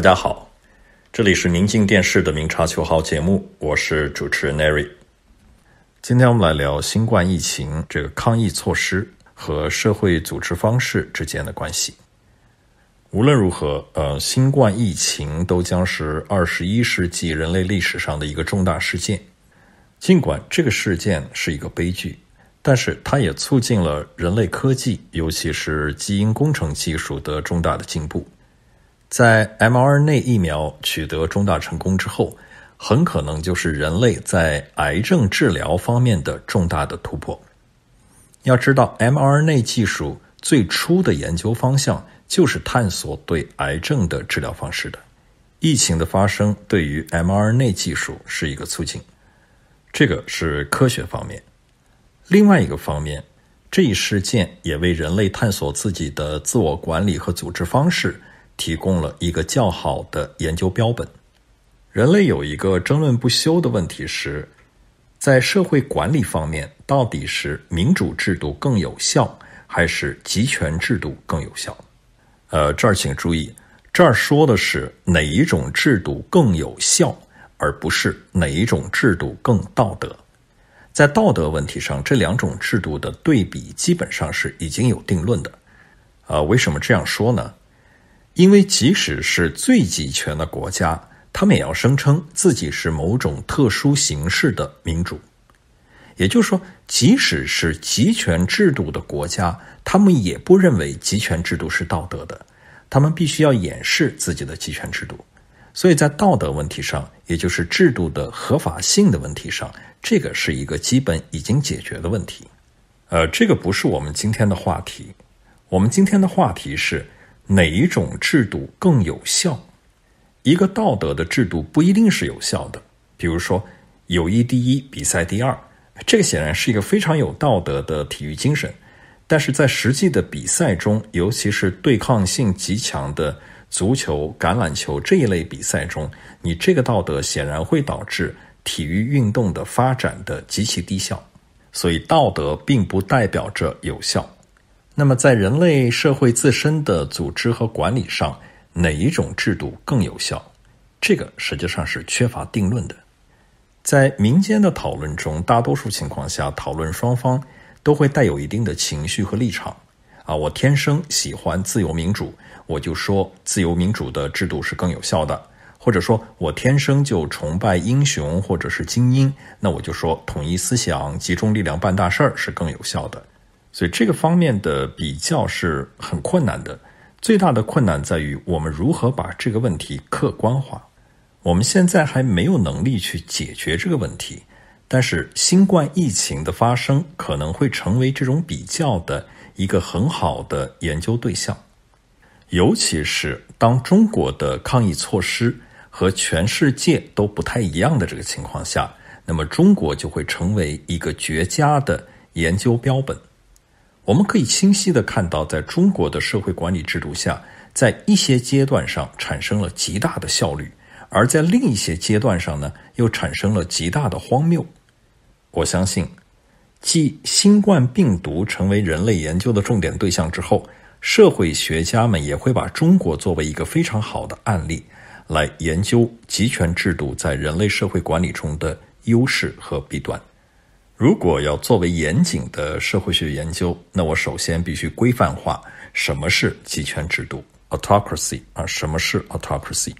大家好，这里是宁静电视的《明察秋毫》节目，我是主持人 n e r y 今天我们来聊新冠疫情这个抗疫措施和社会组织方式之间的关系。无论如何，呃，新冠疫情都将是二十一世纪人类历史上的一个重大事件。尽管这个事件是一个悲剧，但是它也促进了人类科技，尤其是基因工程技术的重大的进步。在 mRNA 疫苗取得重大成功之后，很可能就是人类在癌症治疗方面的重大的突破。要知道，mRNA 技术最初的研究方向就是探索对癌症的治疗方式的。疫情的发生对于 mRNA 技术是一个促进，这个是科学方面。另外一个方面，这一事件也为人类探索自己的自我管理和组织方式。提供了一个较好的研究标本。人类有一个争论不休的问题是，在社会管理方面，到底是民主制度更有效，还是集权制度更有效？呃，这儿请注意，这儿说的是哪一种制度更有效，而不是哪一种制度更道德。在道德问题上，这两种制度的对比基本上是已经有定论的。呃，为什么这样说呢？因为即使是最集权的国家，他们也要声称自己是某种特殊形式的民主。也就是说，即使是集权制度的国家，他们也不认为集权制度是道德的，他们必须要掩饰自己的集权制度。所以在道德问题上，也就是制度的合法性的问题上，这个是一个基本已经解决的问题。呃，这个不是我们今天的话题，我们今天的话题是。哪一种制度更有效？一个道德的制度不一定是有效的。比如说，友谊第一，比赛第二，这个显然是一个非常有道德的体育精神，但是在实际的比赛中，尤其是对抗性极强的足球、橄榄球这一类比赛中，你这个道德显然会导致体育运动的发展的极其低效。所以，道德并不代表着有效。那么，在人类社会自身的组织和管理上，哪一种制度更有效？这个实际上是缺乏定论的。在民间的讨论中，大多数情况下，讨论双方都会带有一定的情绪和立场。啊，我天生喜欢自由民主，我就说自由民主的制度是更有效的；或者说我天生就崇拜英雄或者是精英，那我就说统一思想、集中力量办大事儿是更有效的。所以这个方面的比较是很困难的。最大的困难在于我们如何把这个问题客观化。我们现在还没有能力去解决这个问题，但是新冠疫情的发生可能会成为这种比较的一个很好的研究对象。尤其是当中国的抗疫措施和全世界都不太一样的这个情况下，那么中国就会成为一个绝佳的研究标本。我们可以清晰地看到，在中国的社会管理制度下，在一些阶段上产生了极大的效率，而在另一些阶段上呢，又产生了极大的荒谬。我相信，继新冠病毒成为人类研究的重点对象之后，社会学家们也会把中国作为一个非常好的案例，来研究集权制度在人类社会管理中的优势和弊端。如果要作为严谨的社会学研究，那我首先必须规范化什么是集权制度 （autocracy） 啊，什么是 autocracy，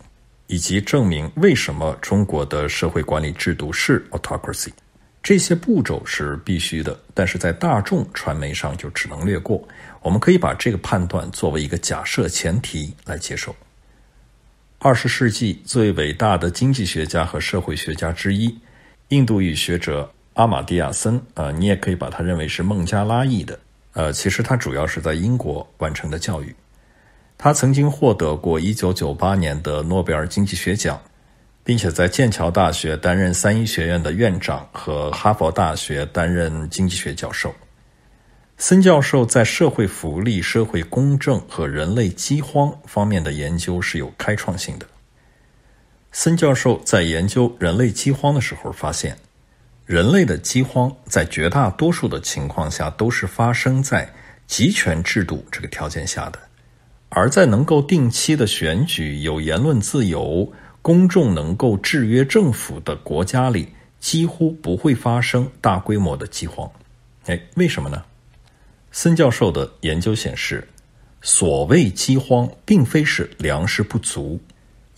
以及证明为什么中国的社会管理制度是 autocracy。这些步骤是必须的，但是在大众传媒上就只能略过。我们可以把这个判断作为一个假设前提来接受。二十世纪最伟大的经济学家和社会学家之一，印度语学者。阿马蒂亚森，呃，你也可以把他认为是孟加拉裔的，呃，其实他主要是在英国完成的教育。他曾经获得过1998年的诺贝尔经济学奖，并且在剑桥大学担任三一学院的院长和哈佛大学担任经济学教授。森教授在社会福利、社会公正和人类饥荒方面的研究是有开创性的。森教授在研究人类饥荒的时候发现。人类的饥荒在绝大多数的情况下都是发生在集权制度这个条件下的，而在能够定期的选举、有言论自由、公众能够制约政府的国家里，几乎不会发生大规模的饥荒。哎，为什么呢？森教授的研究显示，所谓饥荒并非是粮食不足，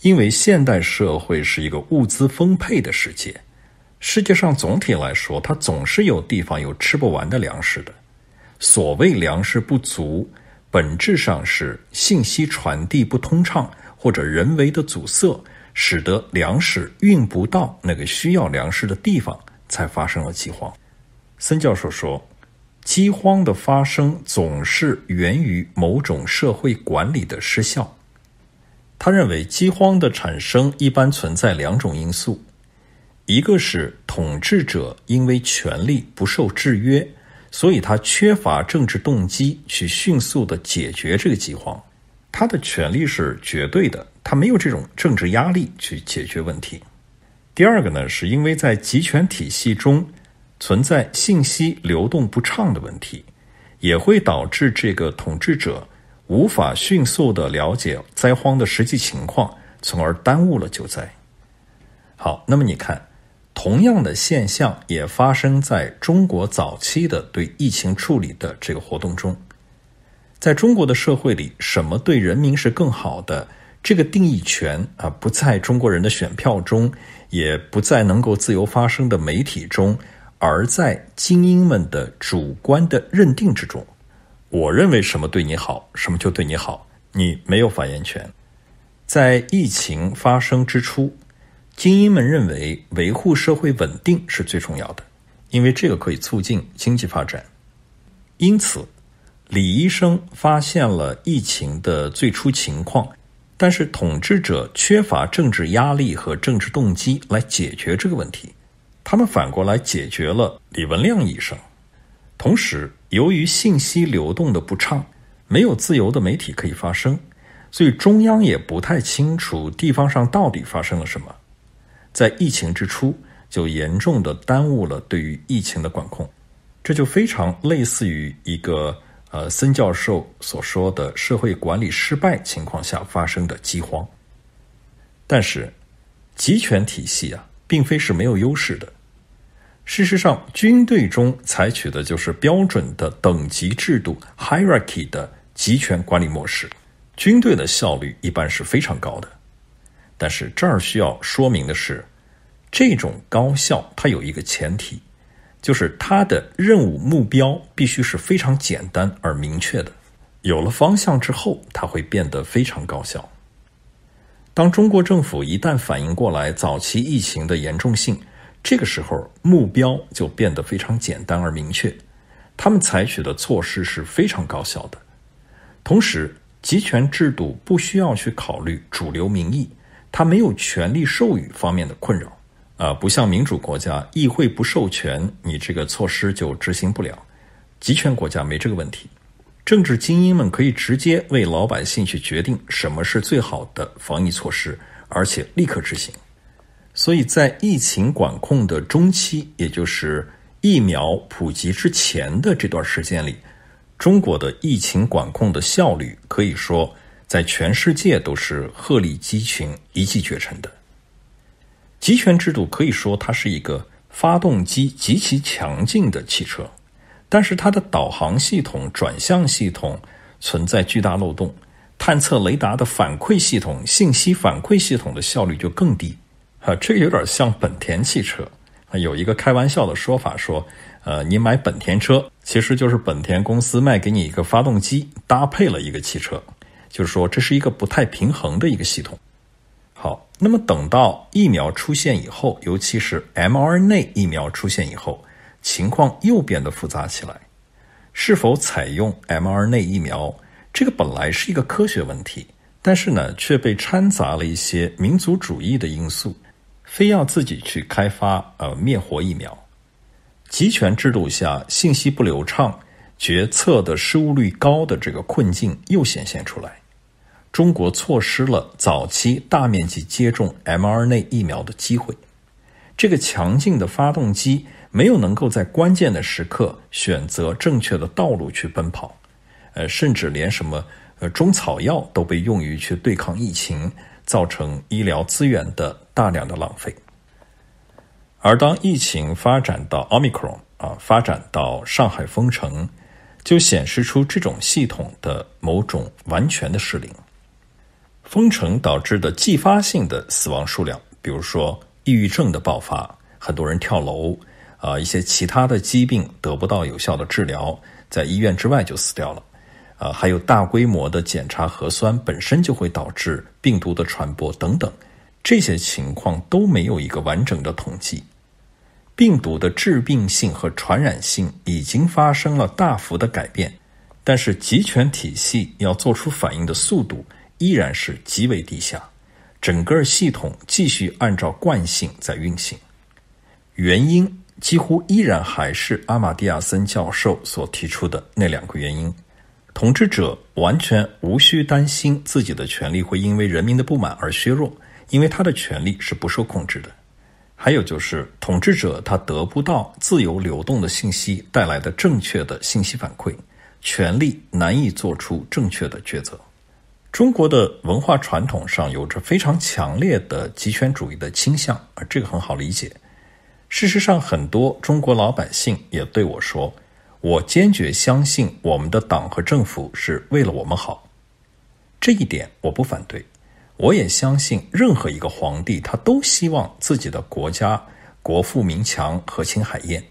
因为现代社会是一个物资丰沛的世界。世界上总体来说，它总是有地方有吃不完的粮食的。所谓粮食不足，本质上是信息传递不通畅或者人为的阻塞，使得粮食运不到那个需要粮食的地方，才发生了饥荒。森教授说，饥荒的发生总是源于某种社会管理的失效。他认为，饥荒的产生一般存在两种因素。一个是统治者因为权力不受制约，所以他缺乏政治动机去迅速的解决这个饥荒，他的权力是绝对的，他没有这种政治压力去解决问题。第二个呢，是因为在集权体系中存在信息流动不畅的问题，也会导致这个统治者无法迅速的了解灾荒的实际情况，从而耽误了救灾。好，那么你看。同样的现象也发生在中国早期的对疫情处理的这个活动中，在中国的社会里，什么对人民是更好的这个定义权啊，不在中国人的选票中，也不在能够自由发声的媒体中，而在精英们的主观的认定之中。我认为什么对你好，什么就对你好，你没有发言权。在疫情发生之初。精英们认为，维护社会稳定是最重要的，因为这个可以促进经济发展。因此，李医生发现了疫情的最初情况，但是统治者缺乏政治压力和政治动机来解决这个问题。他们反过来解决了李文亮医生。同时，由于信息流动的不畅，没有自由的媒体可以发声，所以中央也不太清楚地方上到底发生了什么。在疫情之初就严重的耽误了对于疫情的管控，这就非常类似于一个呃森教授所说的社会管理失败情况下发生的饥荒。但是，集权体系啊，并非是没有优势的。事实上，军队中采取的就是标准的等级制度 （hierarchy） 的集权管理模式，军队的效率一般是非常高的。但是这儿需要说明的是，这种高效它有一个前提，就是它的任务目标必须是非常简单而明确的。有了方向之后，它会变得非常高效。当中国政府一旦反应过来早期疫情的严重性，这个时候目标就变得非常简单而明确，他们采取的措施是非常高效的。同时，集权制度不需要去考虑主流民意。它没有权力授予方面的困扰，啊，不像民主国家，议会不授权，你这个措施就执行不了。集权国家没这个问题，政治精英们可以直接为老百姓去决定什么是最好的防疫措施，而且立刻执行。所以在疫情管控的中期，也就是疫苗普及之前的这段时间里，中国的疫情管控的效率可以说。在全世界都是鹤立鸡群、一骑绝尘的。集权制度可以说，它是一个发动机极其强劲的汽车，但是它的导航系统、转向系统存在巨大漏洞，探测雷达的反馈系统、信息反馈系统的效率就更低。啊，这个有点像本田汽车啊。有一个开玩笑的说法说：“呃，你买本田车，其实就是本田公司卖给你一个发动机，搭配了一个汽车。”就是说，这是一个不太平衡的一个系统。好，那么等到疫苗出现以后，尤其是 mRNA 疫苗出现以后，情况又变得复杂起来。是否采用 mRNA 疫苗，这个本来是一个科学问题，但是呢，却被掺杂了一些民族主义的因素，非要自己去开发呃灭活疫苗。集权制度下，信息不流畅，决策的失误率高的这个困境又显现出来。中国错失了早期大面积接种 mRNA 疫苗的机会，这个强劲的发动机没有能够在关键的时刻选择正确的道路去奔跑，呃，甚至连什么呃中草药都被用于去对抗疫情，造成医疗资源的大量的浪费。而当疫情发展到奥密克戎啊，发展到上海封城，就显示出这种系统的某种完全的失灵。封城导致的继发性的死亡数量，比如说抑郁症的爆发，很多人跳楼，啊，一些其他的疾病得不到有效的治疗，在医院之外就死掉了，啊，还有大规模的检查核酸本身就会导致病毒的传播等等，这些情况都没有一个完整的统计。病毒的致病性和传染性已经发生了大幅的改变，但是集权体系要做出反应的速度。依然是极为低下，整个系统继续按照惯性在运行。原因几乎依然还是阿马蒂亚森教授所提出的那两个原因：统治者完全无需担心自己的权利会因为人民的不满而削弱，因为他的权利是不受控制的。还有就是，统治者他得不到自由流动的信息带来的正确的信息反馈，权力难以做出正确的抉择。中国的文化传统上有着非常强烈的集权主义的倾向，而这个很好理解。事实上，很多中国老百姓也对我说：“我坚决相信我们的党和政府是为了我们好。”这一点我不反对。我也相信，任何一个皇帝他都希望自己的国家国富民强、和亲海晏。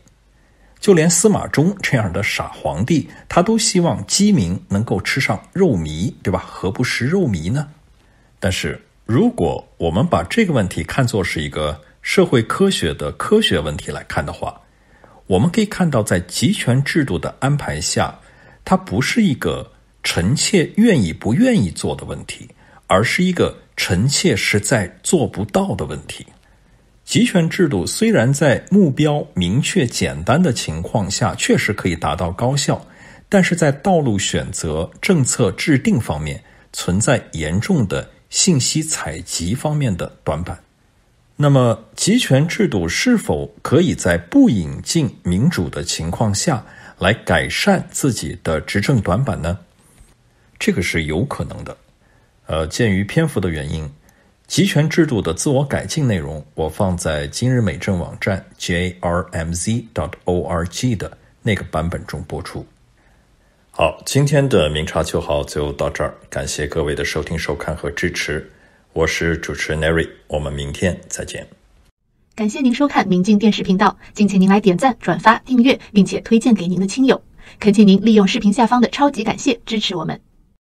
就连司马衷这样的傻皇帝，他都希望鸡民能够吃上肉糜，对吧？何不食肉糜呢？但是，如果我们把这个问题看作是一个社会科学的科学问题来看的话，我们可以看到，在集权制度的安排下，它不是一个臣妾愿意不愿意做的问题，而是一个臣妾实在做不到的问题。集权制度虽然在目标明确、简单的情况下确实可以达到高效，但是在道路选择、政策制定方面存在严重的信息采集方面的短板。那么，集权制度是否可以在不引进民主的情况下来改善自己的执政短板呢？这个是有可能的。呃，鉴于篇幅的原因。集权制度的自我改进内容，我放在今日美政网站 jrmz dot org 的那个版本中播出。好，今天的明察秋毫就到这儿，感谢各位的收听、收看和支持。我是主持 n e r y 我们明天再见。感谢您收看明镜电视频道，敬请您来点赞、转发、订阅，并且推荐给您的亲友。恳请您利用视频下方的超级感谢支持我们。